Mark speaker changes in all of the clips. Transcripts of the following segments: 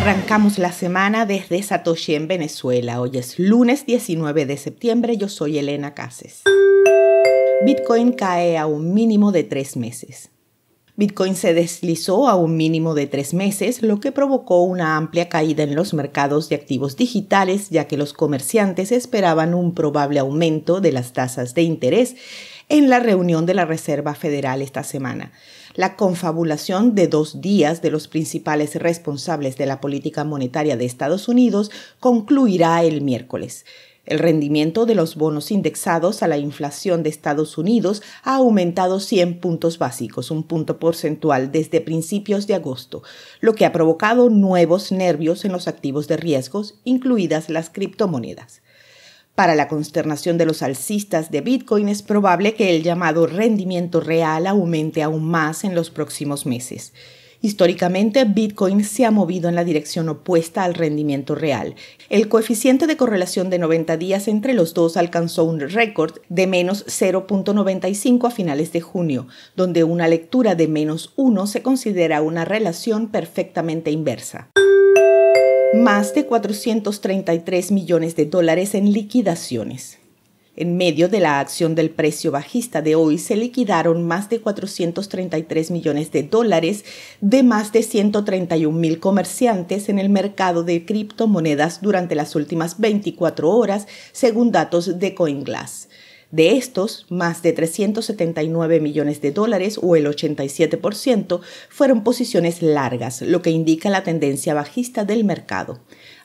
Speaker 1: Arrancamos la semana desde Satoshi en Venezuela. Hoy es lunes 19 de septiembre. Yo soy Elena Cases. Bitcoin cae a un mínimo de tres meses. Bitcoin se deslizó a un mínimo de tres meses, lo que provocó una amplia caída en los mercados de activos digitales, ya que los comerciantes esperaban un probable aumento de las tasas de interés en la reunión de la Reserva Federal esta semana. La confabulación de dos días de los principales responsables de la política monetaria de Estados Unidos concluirá el miércoles. El rendimiento de los bonos indexados a la inflación de Estados Unidos ha aumentado 100 puntos básicos, un punto porcentual desde principios de agosto, lo que ha provocado nuevos nervios en los activos de riesgos, incluidas las criptomonedas. Para la consternación de los alcistas de Bitcoin es probable que el llamado rendimiento real aumente aún más en los próximos meses. Históricamente, Bitcoin se ha movido en la dirección opuesta al rendimiento real. El coeficiente de correlación de 90 días entre los dos alcanzó un récord de menos 0.95 a finales de junio, donde una lectura de menos 1 se considera una relación perfectamente inversa más de 433 millones de dólares en liquidaciones. En medio de la acción del precio bajista de hoy, se liquidaron más de 433 millones de dólares de más de 131 mil comerciantes en el mercado de criptomonedas durante las últimas 24 horas, según datos de CoinGlass. De estos, más de 379 millones de dólares o el 87% fueron posiciones largas, lo que indica la tendencia bajista del mercado.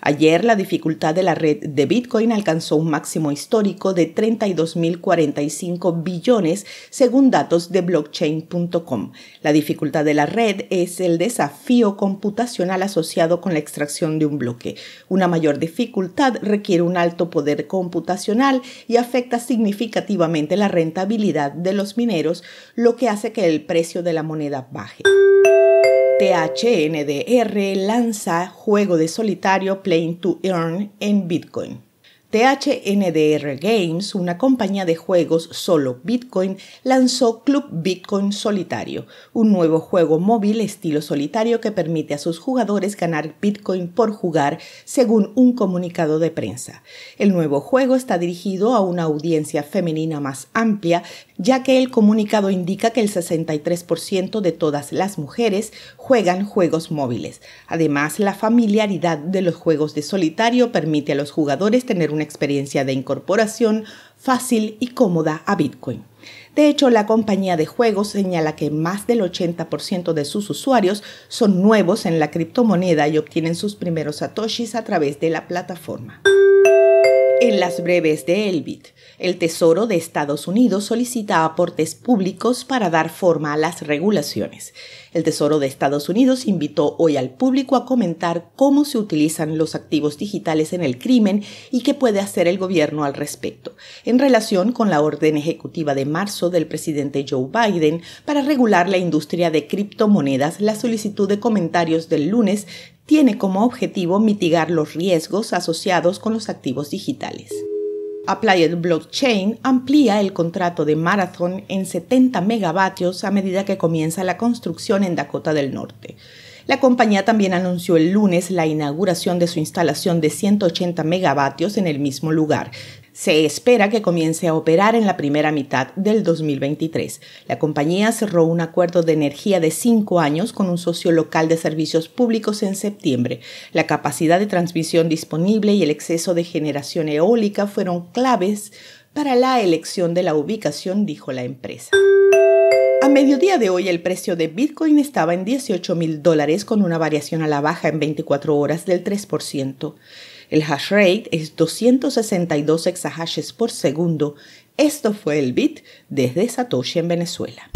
Speaker 1: Ayer la dificultad de la red de Bitcoin alcanzó un máximo histórico de 32.045 billones según datos de blockchain.com. La dificultad de la red es el desafío computacional asociado con la extracción de un bloque. Una mayor dificultad requiere un alto poder computacional y afecta significativamente la rentabilidad de los mineros, lo que hace que el precio de la moneda baje. THNDR lanza juego de solitario Playing to Earn en Bitcoin. THNDR Games, una compañía de juegos solo Bitcoin, lanzó Club Bitcoin Solitario, un nuevo juego móvil estilo solitario que permite a sus jugadores ganar Bitcoin por jugar, según un comunicado de prensa. El nuevo juego está dirigido a una audiencia femenina más amplia, ya que el comunicado indica que el 63% de todas las mujeres juegan juegos móviles. Además, la familiaridad de los juegos de solitario permite a los jugadores tener una experiencia de incorporación fácil y cómoda a Bitcoin. De hecho, la compañía de juegos señala que más del 80% de sus usuarios son nuevos en la criptomoneda y obtienen sus primeros satoshis a través de la plataforma. En las breves de Elbit, el Tesoro de Estados Unidos solicita aportes públicos para dar forma a las regulaciones. El Tesoro de Estados Unidos invitó hoy al público a comentar cómo se utilizan los activos digitales en el crimen y qué puede hacer el gobierno al respecto, en relación con la orden ejecutiva de marzo del presidente Joe Biden para regular la industria de criptomonedas. La solicitud de comentarios del lunes tiene como objetivo mitigar los riesgos asociados con los activos digitales. Applied Blockchain amplía el contrato de Marathon en 70 megavatios a medida que comienza la construcción en Dakota del Norte. La compañía también anunció el lunes la inauguración de su instalación de 180 megavatios en el mismo lugar, se espera que comience a operar en la primera mitad del 2023. La compañía cerró un acuerdo de energía de cinco años con un socio local de servicios públicos en septiembre. La capacidad de transmisión disponible y el exceso de generación eólica fueron claves para la elección de la ubicación, dijo la empresa. A mediodía de hoy el precio de Bitcoin estaba en 18 mil dólares con una variación a la baja en 24 horas del 3%. El hash rate es 262 exahashes por segundo. Esto fue el bit desde Satoshi en Venezuela.